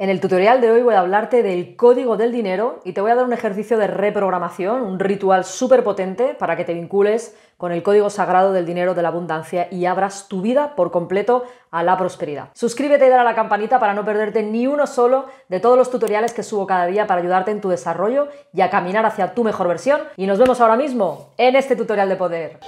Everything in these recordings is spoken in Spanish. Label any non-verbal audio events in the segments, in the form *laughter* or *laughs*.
En el tutorial de hoy voy a hablarte del código del dinero y te voy a dar un ejercicio de reprogramación, un ritual súper potente para que te vincules con el código sagrado del dinero de la abundancia y abras tu vida por completo a la prosperidad. Suscríbete y dale a la campanita para no perderte ni uno solo de todos los tutoriales que subo cada día para ayudarte en tu desarrollo y a caminar hacia tu mejor versión. Y nos vemos ahora mismo en este tutorial de poder.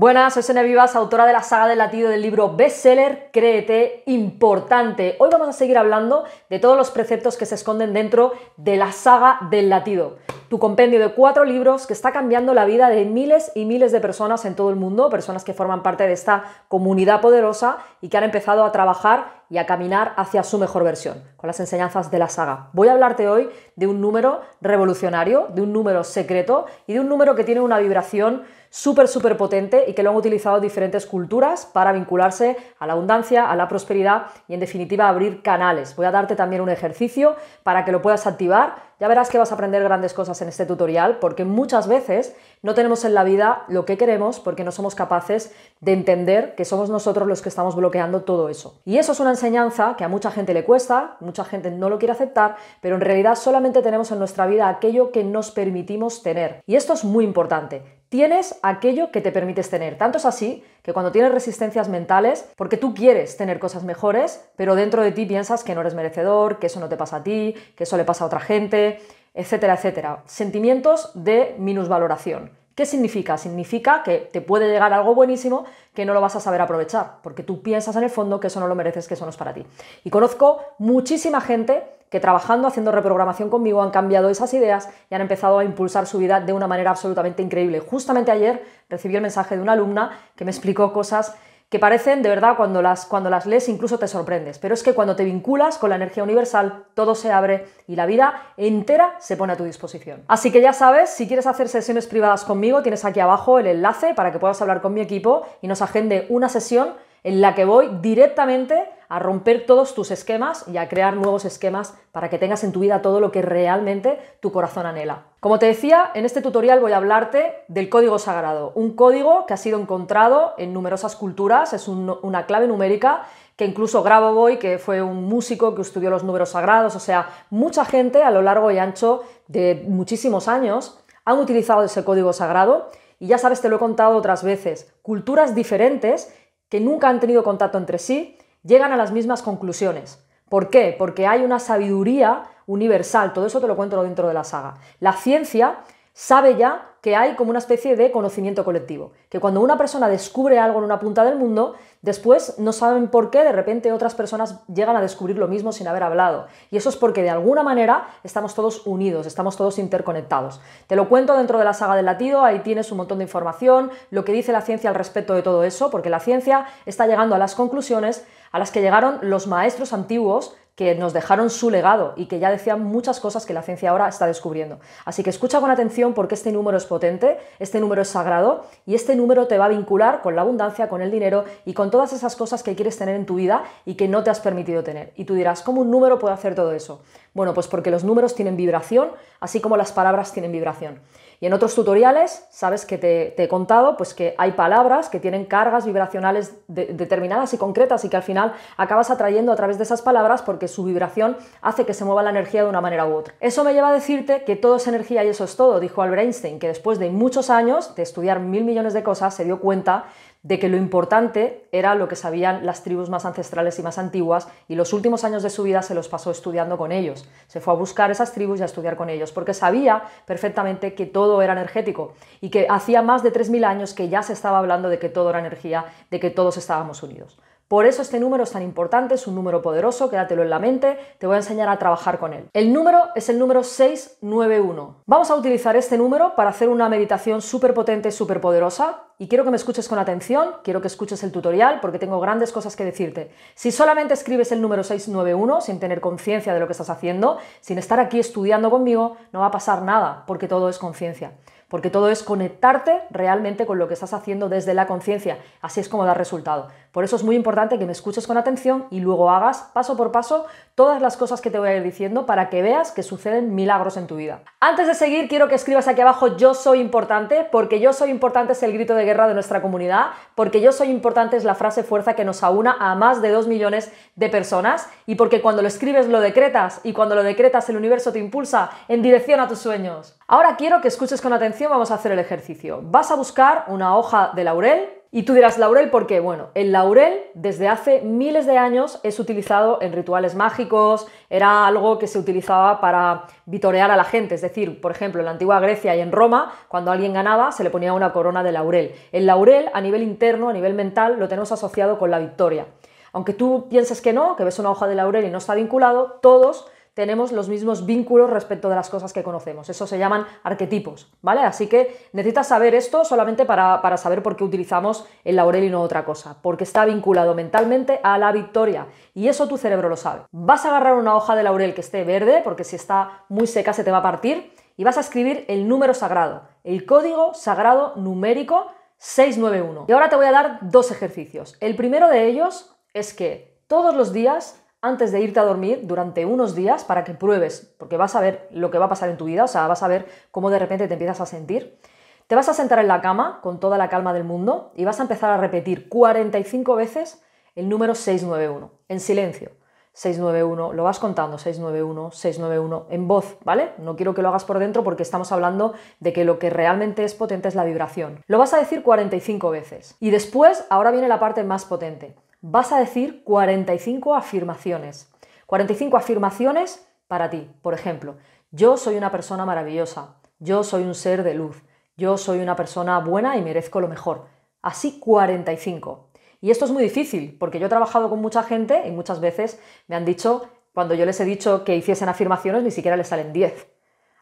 Buenas, soy Sene Vivas, autora de la saga del latido del libro bestseller Créete Importante. Hoy vamos a seguir hablando de todos los preceptos que se esconden dentro de la saga del latido. Tu compendio de cuatro libros que está cambiando la vida de miles y miles de personas en todo el mundo, personas que forman parte de esta comunidad poderosa y que han empezado a trabajar y a caminar hacia su mejor versión, con las enseñanzas de la saga. Voy a hablarte hoy de un número revolucionario, de un número secreto y de un número que tiene una vibración súper, súper potente y que lo han utilizado diferentes culturas para vincularse a la abundancia, a la prosperidad y en definitiva abrir canales. Voy a darte también un ejercicio para que lo puedas activar. Ya verás que vas a aprender grandes cosas en este tutorial porque muchas veces no tenemos en la vida lo que queremos porque no somos capaces de entender que somos nosotros los que estamos bloqueando todo eso. Y eso es una enseñanza que a mucha gente le cuesta, mucha gente no lo quiere aceptar, pero en realidad solamente tenemos en nuestra vida aquello que nos permitimos tener. Y esto es muy importante tienes aquello que te permites tener. Tanto es así que cuando tienes resistencias mentales, porque tú quieres tener cosas mejores, pero dentro de ti piensas que no eres merecedor, que eso no te pasa a ti, que eso le pasa a otra gente, etcétera, etcétera. Sentimientos de minusvaloración. ¿Qué significa? Significa que te puede llegar algo buenísimo que no lo vas a saber aprovechar, porque tú piensas en el fondo que eso no lo mereces, que eso no es para ti. Y conozco muchísima gente que trabajando, haciendo reprogramación conmigo, han cambiado esas ideas y han empezado a impulsar su vida de una manera absolutamente increíble. Justamente ayer recibí el mensaje de una alumna que me explicó cosas que parecen, de verdad, cuando las, cuando las lees incluso te sorprendes, pero es que cuando te vinculas con la energía universal, todo se abre y la vida entera se pone a tu disposición. Así que ya sabes, si quieres hacer sesiones privadas conmigo, tienes aquí abajo el enlace para que puedas hablar con mi equipo y nos agende una sesión en la que voy directamente a romper todos tus esquemas y a crear nuevos esquemas para que tengas en tu vida todo lo que realmente tu corazón anhela. Como te decía, en este tutorial voy a hablarte del código sagrado, un código que ha sido encontrado en numerosas culturas, es una clave numérica que incluso Boy, que fue un músico que estudió los números sagrados, o sea, mucha gente a lo largo y ancho de muchísimos años han utilizado ese código sagrado y ya sabes, te lo he contado otras veces, culturas diferentes que nunca han tenido contacto entre sí llegan a las mismas conclusiones. ¿Por qué? Porque hay una sabiduría universal, todo eso te lo cuento dentro de la saga. La ciencia sabe ya que hay como una especie de conocimiento colectivo, que cuando una persona descubre algo en una punta del mundo, después no saben por qué de repente otras personas llegan a descubrir lo mismo sin haber hablado. Y eso es porque de alguna manera estamos todos unidos, estamos todos interconectados. Te lo cuento dentro de la saga del latido, ahí tienes un montón de información, lo que dice la ciencia al respecto de todo eso, porque la ciencia está llegando a las conclusiones a las que llegaron los maestros antiguos que nos dejaron su legado y que ya decían muchas cosas que la ciencia ahora está descubriendo. Así que escucha con atención porque este número es potente, este número es sagrado y este número te va a vincular con la abundancia, con el dinero y con todas esas cosas que quieres tener en tu vida y que no te has permitido tener. Y tú dirás, ¿cómo un número puede hacer todo eso? Bueno, pues porque los números tienen vibración, así como las palabras tienen vibración. Y en otros tutoriales, sabes que te, he contado, pues que hay palabras que tienen cargas vibracionales determinadas y concretas y que al final acabas atrayendo a través de esas palabras porque su vibración hace que se mueva la energía de una manera u otra. Eso me lleva a decirte que todo es energía y eso es todo, dijo Albert Einstein, que después de muchos años de estudiar mil millones de cosas se dio cuenta de que lo importante era lo que sabían las tribus más ancestrales y más antiguas, y los últimos años de su vida se los pasó estudiando con ellos. Se fue a buscar esas tribus y a estudiar con ellos, porque sabía perfectamente que todo era energético y que hacía más de 3.000 años que ya se estaba hablando de que todo era energía, de que todos estábamos unidos. Por eso este número es tan importante, es un número poderoso, quédatelo en la mente, te voy a enseñar a trabajar con él. El número es el número 691. Vamos a utilizar este número para hacer una meditación súper potente, súper poderosa, y quiero que me escuches con atención, quiero que escuches el tutorial porque tengo grandes cosas que decirte. Si solamente escribes el número 691 sin tener conciencia de lo que estás haciendo, sin estar aquí estudiando conmigo, no va a pasar nada porque todo es conciencia. Porque todo es conectarte realmente con lo que estás haciendo desde la conciencia. Así es como da resultado. Por eso es muy importante que me escuches con atención y luego hagas paso por paso todas las cosas que te voy a ir diciendo para que veas que suceden milagros en tu vida. Antes de seguir, quiero que escribas aquí abajo yo soy importante, porque yo soy importante es el grito de guerra de nuestra comunidad, porque yo soy importante es la frase fuerza que nos aúna a más de 2 millones de personas y porque cuando lo escribes lo decretas y cuando lo decretas el universo te impulsa en dirección a tus sueños. Ahora quiero que escuches con atención, vamos a hacer el ejercicio. Vas a buscar una hoja de laurel y tú dirás, laurel, ¿por qué? Bueno, el laurel desde hace miles de años es utilizado en rituales mágicos, era algo que se utilizaba para vitorear a la gente, es decir, por ejemplo, en la antigua Grecia y en Roma, cuando alguien ganaba, se le ponía una corona de laurel. El laurel a nivel interno, a nivel mental, lo tenemos asociado con la victoria. Aunque tú pienses que no, que ves una hoja de laurel y no está vinculado, todos tenemos los mismos vínculos respecto de las cosas que conocemos. Eso se llaman arquetipos, ¿vale? Así que necesitas saber esto solamente para, para saber por qué utilizamos el laurel y no otra cosa, porque está vinculado mentalmente a la victoria y eso tu cerebro lo sabe. Vas a agarrar una hoja de laurel que esté verde, porque si está muy seca se te va a partir, y vas a escribir el número sagrado, el código sagrado numérico 691. Y ahora te voy a dar dos ejercicios. El primero de ellos es que todos los días antes de irte a dormir durante unos días para que pruebes, porque vas a ver lo que va a pasar en tu vida, o sea, vas a ver cómo de repente te empiezas a sentir. Te vas a sentar en la cama con toda la calma del mundo y vas a empezar a repetir 45 veces el número 691, en silencio. 691, lo vas contando, 691, 691, en voz, ¿vale? No quiero que lo hagas por dentro porque estamos hablando de que lo que realmente es potente es la vibración. Lo vas a decir 45 veces. Y después, ahora viene la parte más potente vas a decir 45 afirmaciones. 45 afirmaciones para ti. Por ejemplo, yo soy una persona maravillosa, yo soy un ser de luz, yo soy una persona buena y merezco lo mejor. Así 45. Y esto es muy difícil, porque yo he trabajado con mucha gente y muchas veces me han dicho, cuando yo les he dicho que hiciesen afirmaciones, ni siquiera les salen 10.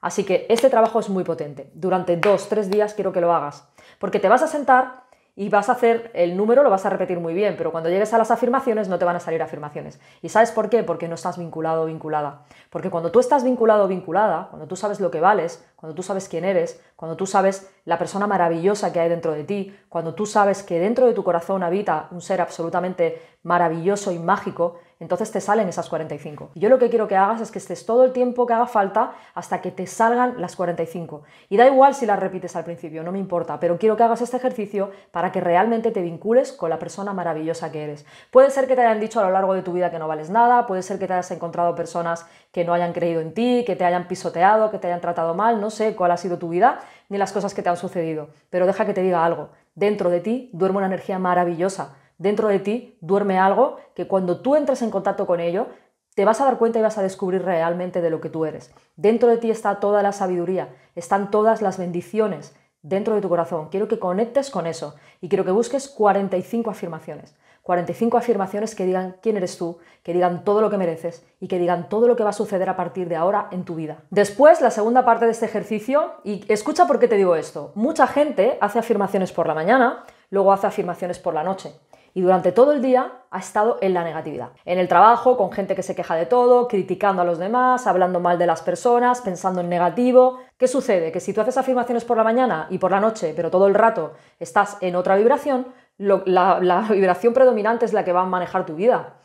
Así que este trabajo es muy potente. Durante dos, tres días quiero que lo hagas, porque te vas a sentar y vas a hacer el número, lo vas a repetir muy bien, pero cuando llegues a las afirmaciones no te van a salir afirmaciones. ¿Y sabes por qué? Porque no estás vinculado o vinculada. Porque cuando tú estás vinculado o vinculada, cuando tú sabes lo que vales, cuando tú sabes quién eres, cuando tú sabes la persona maravillosa que hay dentro de ti, cuando tú sabes que dentro de tu corazón habita un ser absolutamente maravilloso y mágico, entonces te salen esas 45. yo lo que quiero que hagas es que estés todo el tiempo que haga falta hasta que te salgan las 45. Y da igual si las repites al principio, no me importa, pero quiero que hagas este ejercicio para que realmente te vincules con la persona maravillosa que eres. Puede ser que te hayan dicho a lo largo de tu vida que no vales nada, puede ser que te hayas encontrado personas que no hayan creído en ti, que te hayan pisoteado, que te hayan tratado mal, no sé cuál ha sido tu vida ni las cosas que te han sucedido, pero deja que te diga algo. Dentro de ti duerme una energía maravillosa dentro de ti duerme algo que cuando tú entres en contacto con ello, te vas a dar cuenta y vas a descubrir realmente de lo que tú eres. Dentro de ti está toda la sabiduría, están todas las bendiciones dentro de tu corazón. Quiero que conectes con eso y quiero que busques 45 afirmaciones. 45 afirmaciones que digan quién eres tú, que digan todo lo que mereces y que digan todo lo que va a suceder a partir de ahora en tu vida. Después, la segunda parte de este ejercicio, y escucha por qué te digo esto. Mucha gente hace afirmaciones por la mañana, luego hace afirmaciones por la noche y durante todo el día ha estado en la negatividad. En el trabajo, con gente que se queja de todo, criticando a los demás, hablando mal de las personas, pensando en negativo. ¿Qué sucede? Que si tú haces afirmaciones por la mañana y por la noche, pero todo el rato estás en otra vibración, la, la, *laughs* vibración predominante es la que va a manejar tu vida,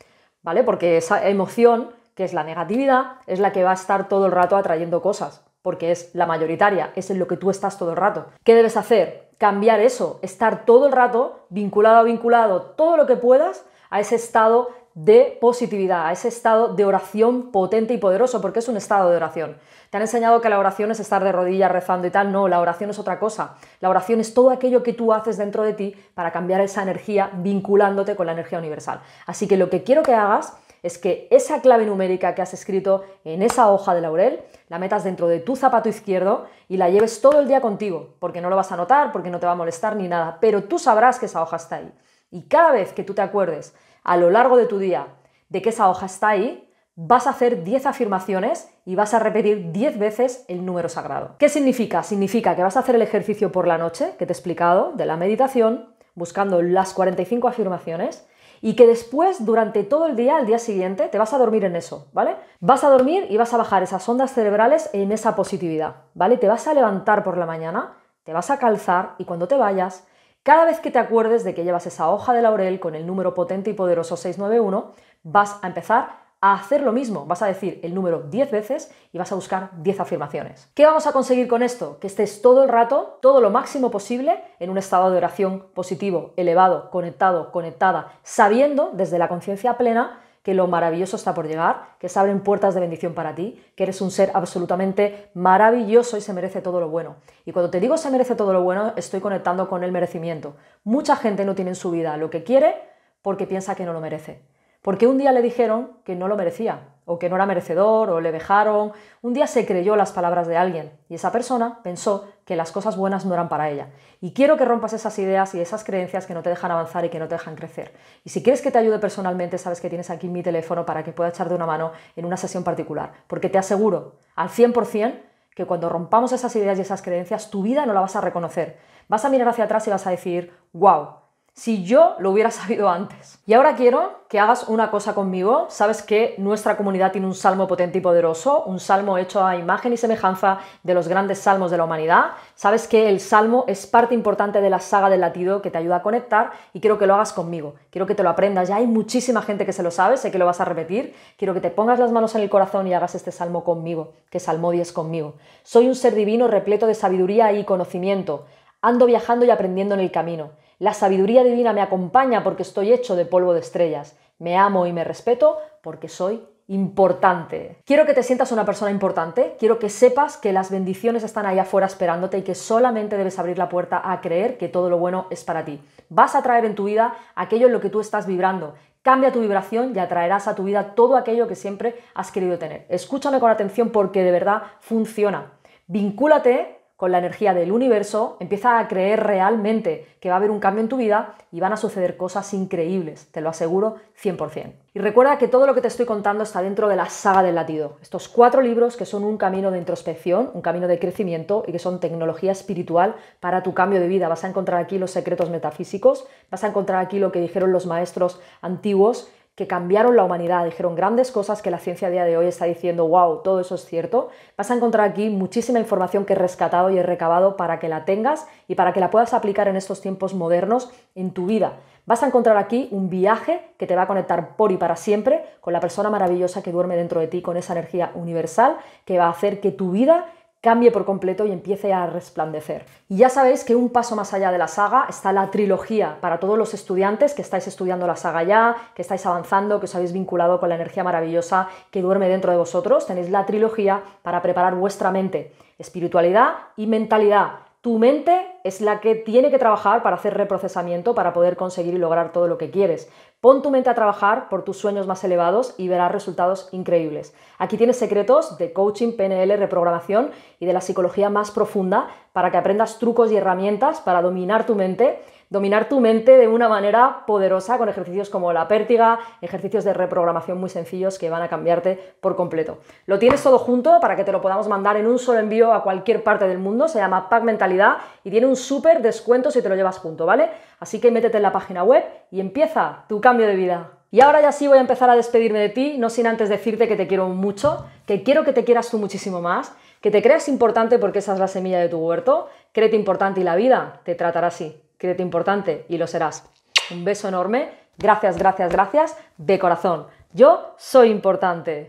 ¿vale? Porque esa emoción, que es la negatividad, es la que va a estar todo el rato atrayendo cosas porque es la mayoritaria, es en lo que tú estás todo el rato. ¿Qué debes hacer? Cambiar eso, estar todo el rato vinculado a vinculado, todo lo que puedas, a ese estado de positividad, a ese estado de oración potente y poderoso, porque es un estado de oración. Te han enseñado que la oración es estar de rodillas rezando y tal, no, la oración es otra cosa. La oración es todo aquello que tú haces dentro de ti para cambiar esa energía vinculándote con la energía universal. Así que lo que quiero que hagas es que esa clave numérica que has escrito en esa hoja de laurel la metas dentro de tu zapato izquierdo y la lleves todo el día contigo, porque no lo vas a notar, porque no te va a molestar ni nada, pero tú sabrás que esa hoja está ahí. Y cada vez que tú te acuerdes a lo largo de tu día de que esa hoja está ahí, vas a hacer 10 afirmaciones y vas a repetir 10 veces el número sagrado. ¿Qué significa? Significa que vas a hacer el ejercicio por la noche, que te he explicado, de la meditación, buscando las 45 afirmaciones, y que después, durante todo el día, al día siguiente, te vas a dormir en eso, ¿vale? Vas a dormir y vas a bajar esas ondas cerebrales en esa positividad, ¿vale? Te vas a levantar por la mañana, te vas a calzar y cuando te vayas, cada vez que te acuerdes de que llevas esa hoja de laurel con el número potente y poderoso 691, vas a empezar a hacer lo mismo. Vas a decir el número 10 veces y vas a buscar 10 afirmaciones. ¿Qué vamos a conseguir con esto? Que estés todo el rato, todo lo máximo posible, en un estado de oración positivo, elevado, conectado, conectada, sabiendo desde la conciencia plena que lo maravilloso está por llegar, que se abren puertas de bendición para ti, que eres un ser absolutamente maravilloso y se merece todo lo bueno. Y cuando te digo se merece todo lo bueno, estoy conectando con el merecimiento. Mucha gente no tiene en su vida lo que quiere porque piensa que no lo merece porque un día le dijeron que no lo merecía, o que no era merecedor, o le dejaron. Un día se creyó las palabras de alguien y esa persona pensó que las cosas buenas no eran para ella. Y quiero que rompas esas ideas y esas creencias que no te dejan avanzar y que no te dejan crecer. Y si quieres que te ayude personalmente, sabes que tienes aquí mi teléfono para que pueda echarte una mano en una sesión particular, porque te aseguro al 100% que cuando rompamos esas ideas y esas creencias, tu vida no la vas a reconocer. Vas a mirar hacia atrás y vas a decir, wow si yo lo hubiera sabido antes. Y ahora quiero que hagas una cosa conmigo. Sabes que nuestra comunidad tiene un salmo potente y poderoso, un salmo hecho a imagen y semejanza de los grandes salmos de la humanidad. Sabes que el salmo es parte importante de la saga del latido que te ayuda a conectar y quiero que lo hagas conmigo. Quiero que te lo aprendas. Ya hay muchísima gente que se lo sabe, sé que lo vas a repetir. Quiero que te pongas las manos en el corazón y hagas este salmo conmigo, que salmodies conmigo. Soy un ser divino repleto de sabiduría y conocimiento. Ando viajando y aprendiendo en el camino. La sabiduría divina me acompaña porque estoy hecho de polvo de estrellas. Me amo y me respeto porque soy importante. Quiero que te sientas una persona importante, quiero que sepas que las bendiciones están allá afuera esperándote y que solamente debes abrir la puerta a creer que todo lo bueno es para ti. Vas a traer en tu vida aquello en lo que tú estás vibrando. Cambia tu vibración y atraerás a tu vida todo aquello que siempre has querido tener. Escúchame con atención porque de verdad funciona. Vincúlate con la energía del universo, empieza a creer realmente que va a haber un cambio en tu vida y van a suceder cosas increíbles, te lo aseguro 100%. Y recuerda que todo lo que te estoy contando está dentro de la saga del latido, estos cuatro libros que son un camino de introspección, un camino de crecimiento y que son tecnología espiritual para tu cambio de vida. Vas a encontrar aquí los secretos metafísicos, vas a encontrar aquí lo que dijeron los maestros antiguos, que cambiaron la humanidad, dijeron grandes cosas que la ciencia a día de hoy está diciendo, wow, todo eso es cierto. Vas a encontrar aquí muchísima información que he rescatado y he recabado para que la tengas y para que la puedas aplicar en estos tiempos modernos en tu vida. Vas a encontrar aquí un viaje que te va a conectar por y para siempre con la persona maravillosa que duerme dentro de ti, con esa energía universal que va a hacer que tu vida cambie por completo y empiece a resplandecer. Y ya sabéis que un paso más allá de la saga está la trilogía para todos los estudiantes que estáis estudiando la saga ya, que estáis avanzando, que os habéis vinculado con la energía maravillosa que duerme dentro de vosotros. Tenéis la trilogía para preparar vuestra mente, espiritualidad y mentalidad tu mente es la que tiene que trabajar para hacer reprocesamiento para poder conseguir y lograr todo lo que quieres. Pon tu mente a trabajar por tus sueños más elevados y verás resultados increíbles. Aquí tienes secretos de coaching, PNL, reprogramación y de la psicología más profunda para que aprendas trucos y herramientas para dominar tu mente dominar tu mente de una manera poderosa con ejercicios como la pértiga, ejercicios de reprogramación muy sencillos que van a cambiarte por completo. Lo tienes todo junto para que te lo podamos mandar en un solo envío a cualquier parte del mundo, se llama Pack Mentalidad y tiene un súper descuento si te lo llevas junto, ¿vale? Así que métete en la página web y empieza tu cambio de vida. Y ahora ya sí voy a empezar a despedirme de ti, no sin antes decirte que te quiero mucho, que quiero que te quieras tú muchísimo más, que te creas importante porque esa es la semilla de tu huerto, créete importante y la vida te tratará así créete importante y lo serás. Un beso enorme. Gracias, gracias, gracias. De corazón. Yo soy importante.